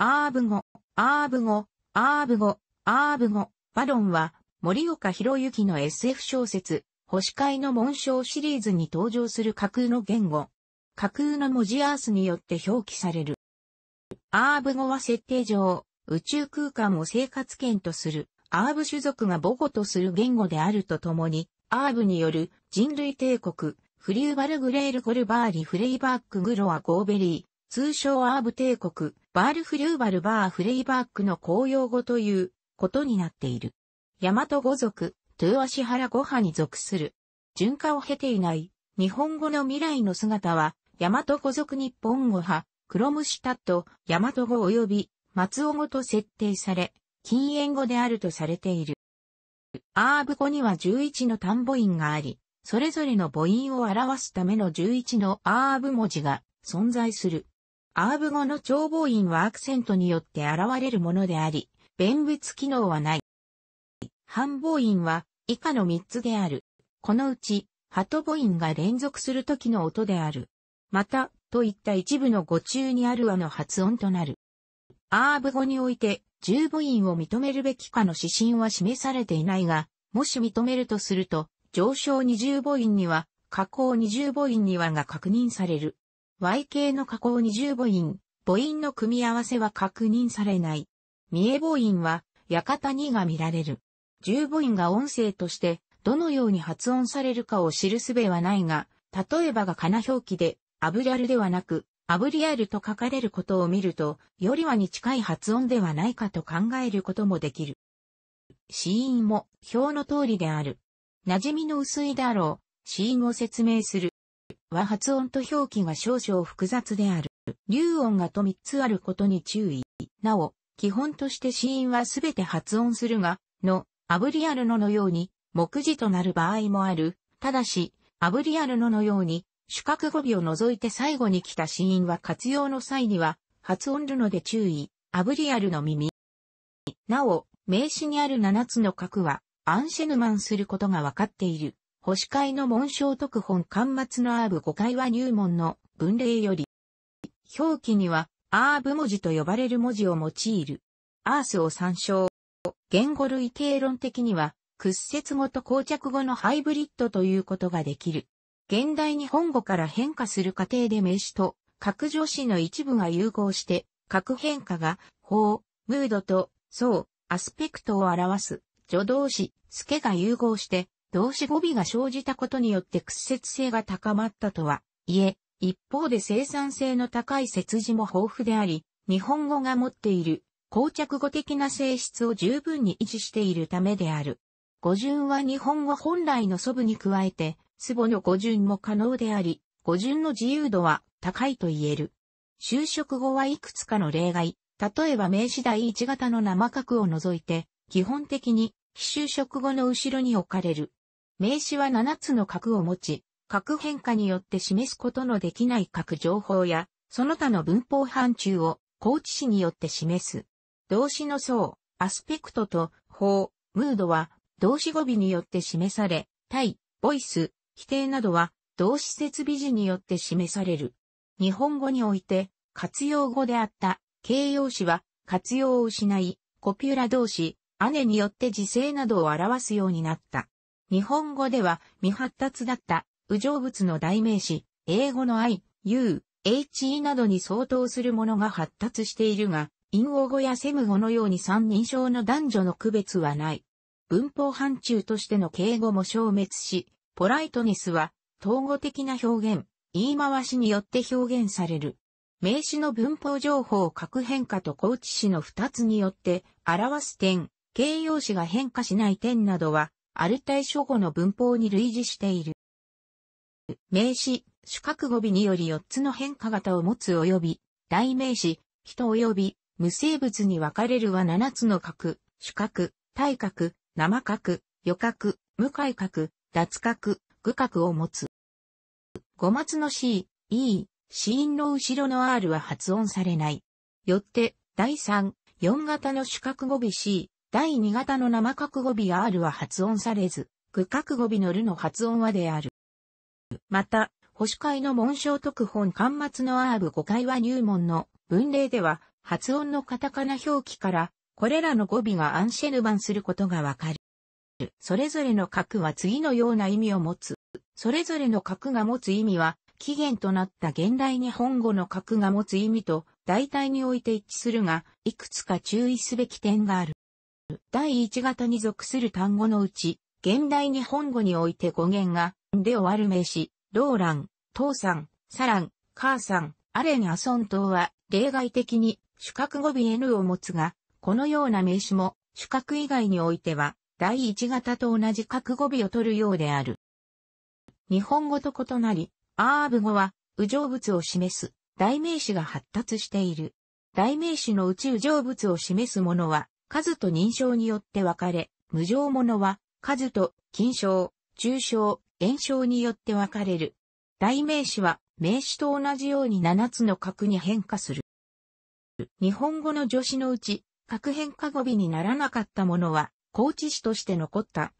アーブ語、アーブ語、アーブ語、アーブ語、バロンは、森岡博之の SF 小説、星界の紋章シリーズに登場する架空の言語。架空の文字アースによって表記される。アーブ語は設定上、宇宙空間を生活圏とする、アーブ種族が母語とする言語であるとともに、アーブによる人類帝国、フリューバルグレール・コルバーリ・フレイバック・グロア・ゴーベリー。通称アーブ帝国、バールフリューバルバーフレイバークの公用語ということになっている。大和語族、トゥーアシハラ語派に属する。順化を経ていない、日本語の未来の姿は、大和語族日本語派、クロムシュタット、大和語及び、松尾語と設定され、禁煙語であるとされている。アーブ語には11の単母音があり、それぞれの母音を表すための11のアーブ文字が存在する。アーブ語の長母音はアクセントによって現れるものであり、弁物機能はない。半母音は以下の3つである。このうち、鳩母音が連続するときの音である。また、といった一部の語中にある和の発音となる。アーブ語において、十母音を認めるべきかの指針は示されていないが、もし認めるとすると、上昇二重母音には、下降二重母音にはが確認される。Y 系の加工に、0母音、母音の組み合わせは確認されない。三重母音は、館にが見られる。十母音が音声として、どのように発音されるかを知る術はないが、例えばがかな表記で、アブリアルではなく、アブリアルと書かれることを見ると、よりはに近い発音ではないかと考えることもできる。死因も表の通りである。馴染みの薄いだろう。死因を説明する。は発音と表記が少々複雑である。流音がと3つあることに注意。なお、基本として子音はすべて発音するが、の、アブリアルノのように、目次となる場合もある。ただし、アブリアルノのように、主格語尾を除いて最後に来た子音は活用の際には、発音るので注意。アブリアルの耳。なお、名詞にある7つの角は、アンシェヌマンすることがわかっている。保守会の紋章特本巻末のアーブ5回は入門の文例より、表記にはアーブ文字と呼ばれる文字を用いる。アースを参照。言語類型論的には、屈折語と膠着語のハイブリッドということができる。現代日本語から変化する過程で名詞と各助詞の一部が融合して、各変化が、法、ムードと、そう、アスペクトを表す、助動詞、スケが融合して、動詞語尾が生じたことによって屈折性が高まったとは、いえ、一方で生産性の高い節字も豊富であり、日本語が持っている、膠着語的な性質を十分に維持しているためである。語順は日本語本来の祖母に加えて、祖母の語順も可能であり、語順の自由度は高いと言える。就職語はいくつかの例外、例えば名詞第一型の生角を除いて、基本的に、非就職語の後ろに置かれる。名詞は7つの角を持ち、角変化によって示すことのできない角情報や、その他の文法範疇を、高知詞によって示す。動詞の層、アスペクトと、法、ムードは、動詞語尾によって示され、対、ボイス、否定などは、動詞設備時によって示される。日本語において、活用語であった形容詞は活用を失い、コピュラ動詞、姉によって時制などを表すようになった。日本語では未発達だった右上物の代名詞、英語の I、U、HE などに相当するものが発達しているが、陰語語やセム語のように三人称の男女の区別はない。文法範疇としての敬語も消滅し、ポライトネスは統合的な表現、言い回しによって表現される。名詞の文法情報各変化と高知詞の二つによって表す点、形容詞が変化しない点などはアルタイ諸語の文法に類似している。名詞、主格語尾により4つの変化型を持つ及び、代名詞、人及び、無生物に分かれるは7つの格、主格、体格、生格、予格、無改格、脱格、具格を持つ。五末の C、E、死因の後ろの R は発音されない。よって、第3、4型の主格語尾 C、第2型の生覚語尾 R は発音されず、具覚語尾のるの発音はである。また、保守会の文章特本端末のアーブ5回は入門の文例では、発音のカタカナ表記から、これらの語尾がアンシェルバンすることがわかる。それぞれの格は次のような意味を持つ。それぞれの格が持つ意味は、起源となった現代日本語の格が持つ意味と、大体において一致するが、いくつか注意すべき点がある。第一型に属する単語のうち、現代日本語において語源が、んで終わる名詞、ローラン、父さん、サラン、母さん、アレン・アソン等は、例外的に、主格語尾 N を持つが、このような名詞も、主格以外においては、第一型と同じ格語尾を取るようである。日本語と異なり、アーブ語は、右上物を示す、代名詞が発達している。代名詞のうち右上物を示すものは、数と認証によって分かれ、無常物は、数と、金賞、中賞、炎賞によって分かれる。代名詞は、名詞と同じように7つの格に変化する。日本語の助詞のうち、格変化語尾にならなかったものは、高知詞として残った。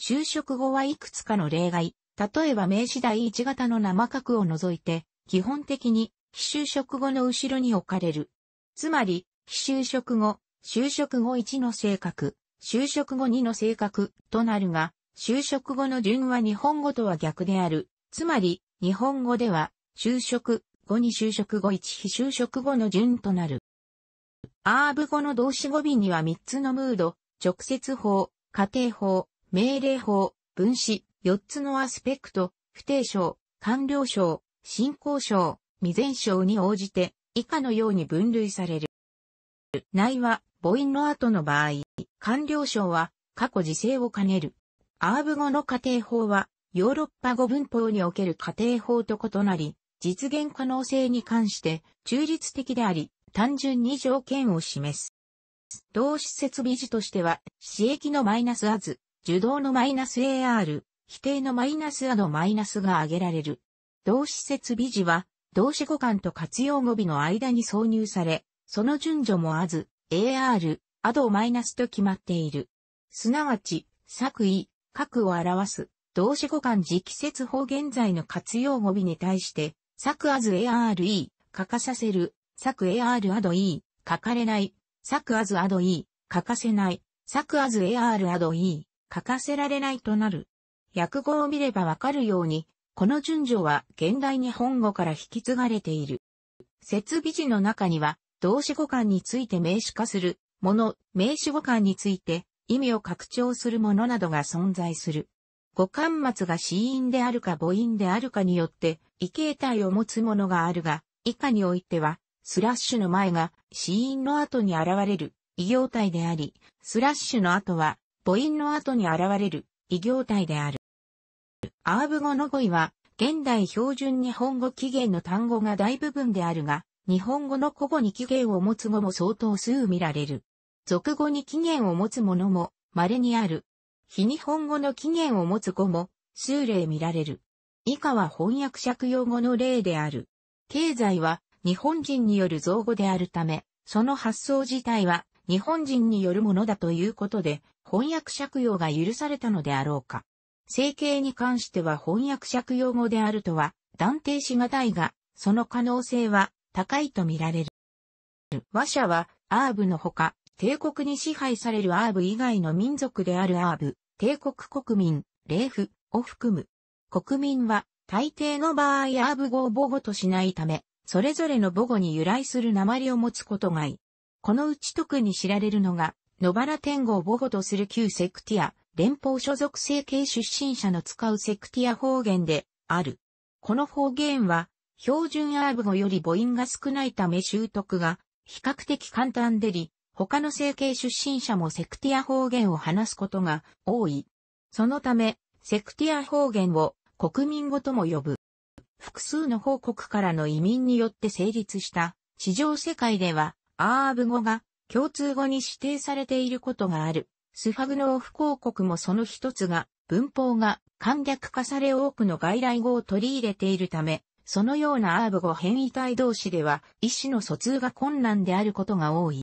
就職後はいくつかの例外、例えば名詞第1型の生格を除いて、基本的に、非就職後の後ろに置かれる。つまり、非就職後、就職後1の性格、就職後2の性格となるが、就職後の順は日本語とは逆である。つまり、日本語では、就職後に就職後1非就職後の順となる。アーブ語の動詞語尾には3つのムード、直接法、家庭法、命令法、分子、4つのアスペクト、不定称、官僚省、進行省、未然省に応じて、以下のように分類される。内は母音の後の場合、完了省は過去時制を兼ねる。アーブ語の仮定法は、ヨーロッパ語文法における仮定法と異なり、実現可能性に関して中立的であり、単純に条件を示す。動詞設備時としては、私益のマイナスアズ、受動のマイナス AR、否定のマイナスアドマイナスが挙げられる。動詞設備時は、動詞語間と活用語尾の間に挿入され、その順序もあず、AR、アドマイナスと決まっている。すなわち、作為、核を表す、動詞語間時季節法現在の活用語尾に対して、作あず ARE、書かさせる、作 AR アド E、書かれない、作あずアド E、書かせない、作あず AR アド E、書かせられないとなる。訳語を見ればわかるように、この順序は現代日本語から引き継がれている。設備時の中には、動詞語感について名詞化するもの、名詞語感について意味を拡張するものなどが存在する。語感末が死因であるか母音であるかによって異形態を持つものがあるが、以下においては、スラッシュの前が死因の後に現れる異形態であり、スラッシュの後は母音の後に現れる異形態である。アーブ語の語彙は、現代標準日本語起源の単語が大部分であるが、日本語の古語に起源を持つ語も相当数見られる。俗語に起源を持つものも稀にある。非日本語の起源を持つ語も数例見られる。以下は翻訳借用語の例である。経済は日本人による造語であるため、その発想自体は日本人によるものだということで、翻訳借用が許されたのであろうか。整形に関しては翻訳借用語であるとは断定しがたいが、その可能性は高いとみられる。和社は、アーブのほか、帝国に支配されるアーブ以外の民族であるアーブ、帝国国民、ー府を含む。国民は、大抵の場合アーブ語を母語としないため、それぞれの母語に由来する鉛を持つことがい。このうち特に知られるのが、野原天皇を母語とする旧セクティア、連邦所属政系出身者の使うセクティア方言である。この方言は標準アーブ語より母音が少ないため習得が比較的簡単でり、他の整形出身者もセクティア方言を話すことが多い。そのため、セクティア方言を国民語とも呼ぶ。複数の報告からの移民によって成立した地上世界では、アーブ語が共通語に指定されていることがある。スファグノーフ公国もその一つが、文法が簡略化され多くの外来語を取り入れているため、そのようなアーブ語変異体同士では、意思の疎通が困難であることが多い。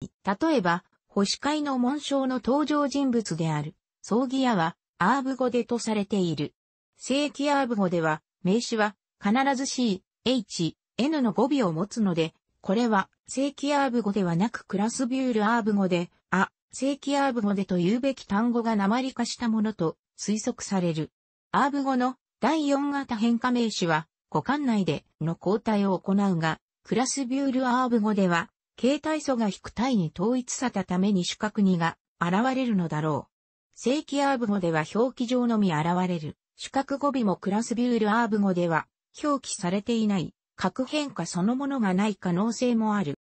例えば、保守会の紋章の登場人物である、葬儀屋は、アーブ語でとされている。正規アーブ語では、名詞は、必ず C、H、N の語尾を持つので、これは、正規アーブ語ではなくクラスビュールアーブ語で、あ、正規アーブ語でと言うべき単語が鉛化したものと推測される。アーブ語の第4型変化名詞は、股間内での交代を行うが、クラスビュールアーブ語では、形態素が低体に統一さたために主角にが現れるのだろう。正規アーブ語では表記上のみ現れる。主角語尾もクラスビュールアーブ語では表記されていない。核変化そのものがない可能性もある。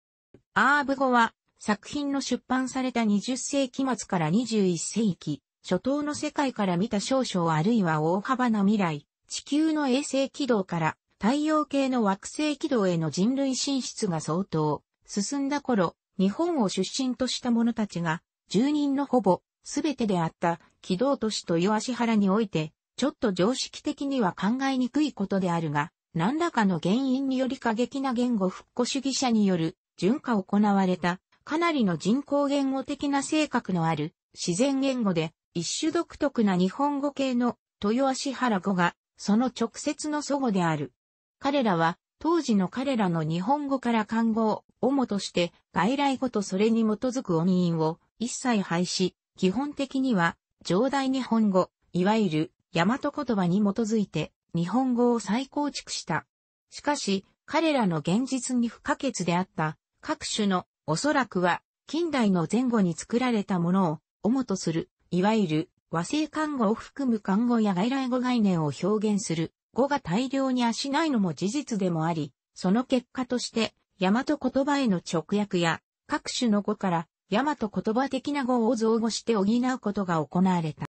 アーブ語は作品の出版された20世紀末から21世紀初頭の世界から見た少々あるいは大幅な未来、地球の衛星軌道から太陽系の惑星軌道への人類進出が相当進んだ頃、日本を出身とした者たちが、住人のほぼ全てであった軌道都市豊橋原において、ちょっと常識的には考えにくいことであるが、何らかの原因により過激な言語復古主義者による順化行われた、かなりの人工言語的な性格のある自然言語で一種独特な日本語系の豊足原語が、その直接の祖語である。彼らは、当時の彼らの日本語から漢語を主として外来語とそれに基づく音韻を一切廃止、基本的には上代日本語、いわゆる大和言葉に基づいて日本語を再構築した。しかし、彼らの現実に不可欠であった各種のおそらくは近代の前後に作られたものを主とするいわゆる和製看護を含む看護や外来語概念を表現する語が大量にあしないのも事実でもあり、その結果として、大和言葉への直訳や、各種の語から、大和言葉的な語を造語して補うことが行われた。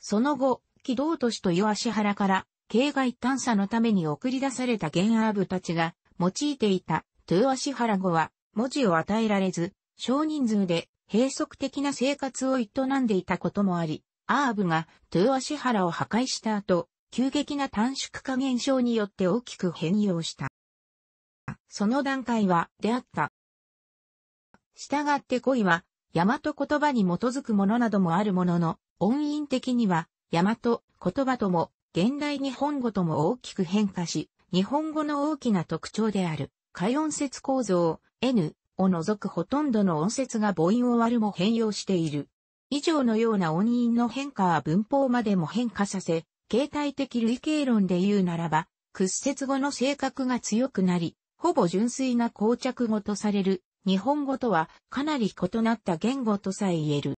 その後、軌道都市と岩足原から、境外探査のために送り出された原アーブたちが、用いていた豊足原語は、文字を与えられず、少人数で閉塞的な生活を営んでいたこともあり、アーブが豊橋原を破壊した後、急激な短縮化現象によって大きく変容した。その段階は、であった。従って恋は、大和言葉に基づくものなどもあるものの、音韻的には、大和言葉とも、現代日本語とも大きく変化し、日本語の大きな特徴である、海音節構造、N、を除くほとんどの音節が母音を割るも変容している。以上のような音韻の変化は文法までも変化させ、形態的類型論で言うならば、屈折語の性格が強くなり、ほぼ純粋な膠着語とされる、日本語とはかなり異なった言語とさえ言える。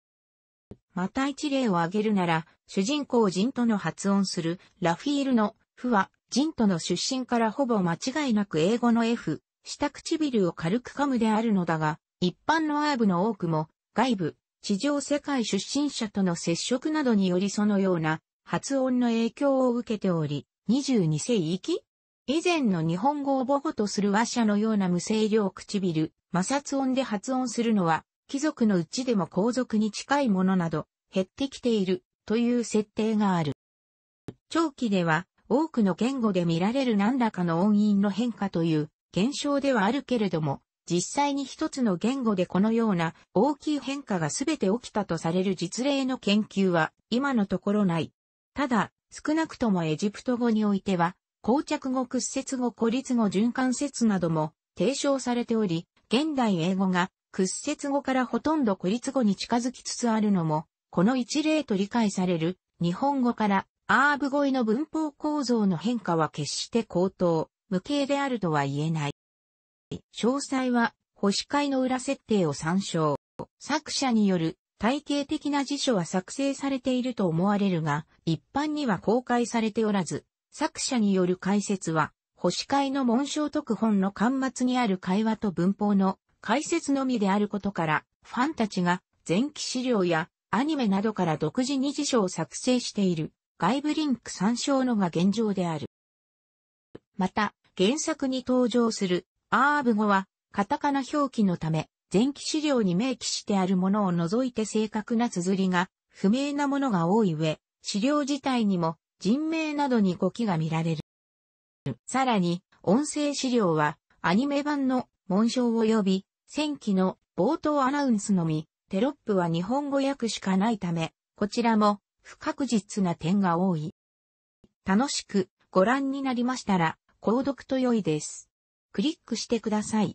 また一例を挙げるなら、主人公人との発音するラフィールの、ふは、人との出身からほぼ間違いなく英語の F、下唇を軽く噛むであるのだが、一般のアーブの多くも、外部、地上世界出身者との接触などによりそのような発音の影響を受けており、22世紀以前の日本語を母語とする和者のような無声量唇、摩擦音で発音するのは、貴族のうちでも皇族に近いものなど、減ってきている、という設定がある。長期では、多くの言語で見られる何らかの音韻の変化という現象ではあるけれども、実際に一つの言語でこのような大きい変化が全て起きたとされる実例の研究は今のところない。ただ、少なくともエジプト語においては、膠着語屈折語孤立語循環説なども提唱されており、現代英語が屈折語からほとんど孤立語に近づきつつあるのも、この一例と理解される日本語からアーブ語への文法構造の変化は決して高等。無形であるとは言えない。詳細は、星会の裏設定を参照。作者による体系的な辞書は作成されていると思われるが、一般には公開されておらず、作者による解説は、星会の文章特本の端末にある会話と文法の解説のみであることから、ファンたちが前期資料やアニメなどから独自に辞書を作成している外部リンク参照のが現状である。また、原作に登場するアーブ語は、カタカナ表記のため、前期資料に明記してあるものを除いて正確な綴りが不明なものが多い上、資料自体にも人名などに語気が見られる。さらに、音声資料はアニメ版の紋章及び戦記の冒頭アナウンスのみ、テロップは日本語訳しかないため、こちらも不確実な点が多い。楽しくご覧になりましたら、購読と良いです。クリックしてください。